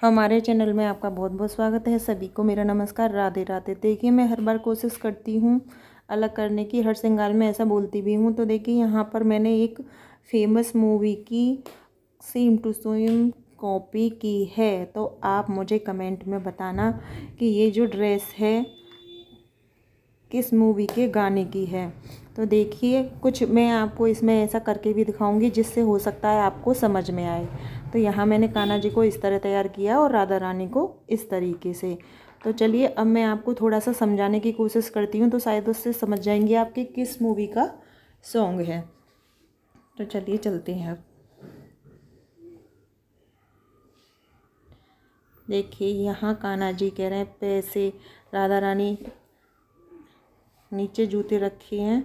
हमारे चैनल में आपका बहुत बहुत स्वागत है सभी को मेरा नमस्कार राधे राधे देखिए मैं हर बार कोशिश करती हूँ अलग करने की हर श्रृंगार में ऐसा बोलती भी हूँ तो देखिए यहाँ पर मैंने एक फेमस मूवी की सेम टू सेम कॉपी की है तो आप मुझे कमेंट में बताना कि ये जो ड्रेस है किस मूवी के गाने की है तो देखिए कुछ मैं आपको इसमें ऐसा करके भी दिखाऊंगी जिससे हो सकता है आपको समझ में आए तो यहाँ मैंने कान्हा जी को इस तरह तैयार किया और राधा रानी को इस तरीके से तो चलिए अब मैं आपको थोड़ा सा समझाने की कोशिश करती हूँ तो शायद उससे समझ जाएंगे आपके किस मूवी का सॉन्ग है तो चलिए चलते हैं अब देखिए यहाँ कान्हा जी कह रहे हैं पैसे राधा रानी नीचे जूते रखे हैं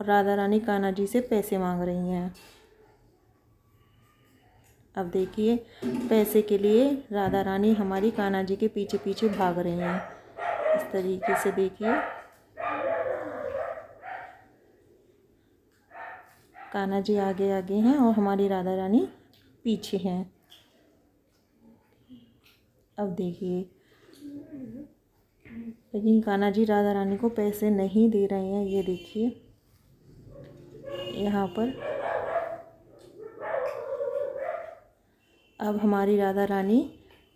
और राधा रानी कान्हा जी से पैसे मांग रही हैं अब देखिए पैसे के लिए राधा रानी हमारी कान्हा जी के पीछे पीछे भाग रही हैं इस तरीके से देखिए कान्हा जी आगे आगे हैं और हमारी राधा रानी पीछे हैं अब देखिए लेकिन कान्हा जी राधा रानी को पैसे नहीं दे रहे हैं ये देखिए यहाँ पर अब हमारी राधा रानी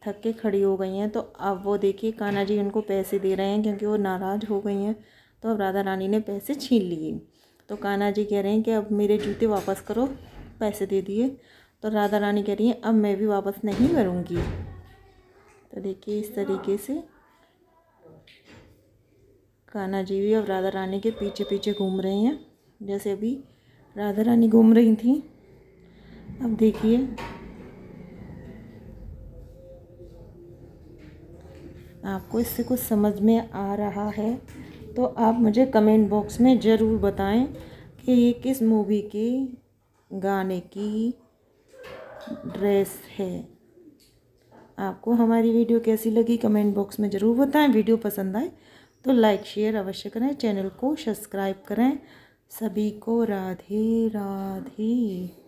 थक के खड़ी हो गई हैं तो अब वो देखिए कान्हा जी उनको पैसे दे रहे हैं क्योंकि वो नाराज़ हो गई हैं तो अब राधा रानी ने पैसे छीन लिए तो कान्हा जी कह रहे हैं कि अब मेरे जूते वापस करो पैसे दे दिए तो राधा रानी कह रही हैं अब मैं भी वापस नहीं करूँगी तो देखिए इस तरीके से कान्हा जी भी अब राधा रानी के पीछे पीछे घूम रहे हैं जैसे अभी राधा रानी घूम रही थी अब देखिए आपको इससे कुछ समझ में आ रहा है तो आप मुझे कमेंट बॉक्स में ज़रूर बताएं कि ये किस मूवी के गाने की ड्रेस है आपको हमारी वीडियो कैसी लगी कमेंट बॉक्स में ज़रूर बताएं वीडियो पसंद आए तो लाइक शेयर अवश्य करें चैनल को सब्सक्राइब करें सभी को राधे राधे